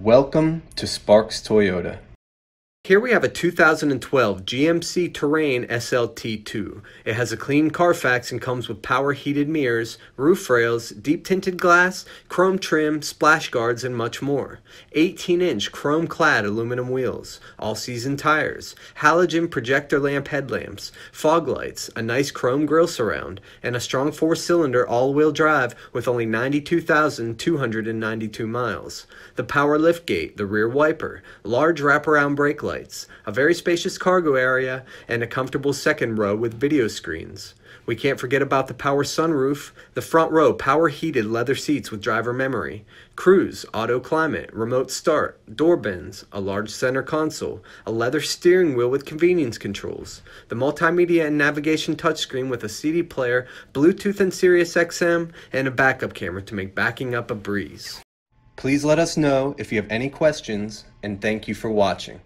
Welcome to Sparks Toyota. Here we have a 2012 GMC Terrain SLT2. It has a clean Carfax and comes with power heated mirrors, roof rails, deep tinted glass, chrome trim, splash guards, and much more. 18 inch chrome clad aluminum wheels, all season tires, halogen projector lamp headlamps, fog lights, a nice chrome grille surround, and a strong four cylinder all wheel drive with only 92,292 miles. The power liftgate, the rear wiper, large wraparound brake lights, a very spacious cargo area, and a comfortable second row with video screens. We can't forget about the power sunroof, the front row power heated leather seats with driver memory, cruise, auto climate, remote start, door bins, a large center console, a leather steering wheel with convenience controls, the multimedia and navigation touchscreen with a CD player, Bluetooth and Sirius XM, and a backup camera to make backing up a breeze. Please let us know if you have any questions, and thank you for watching.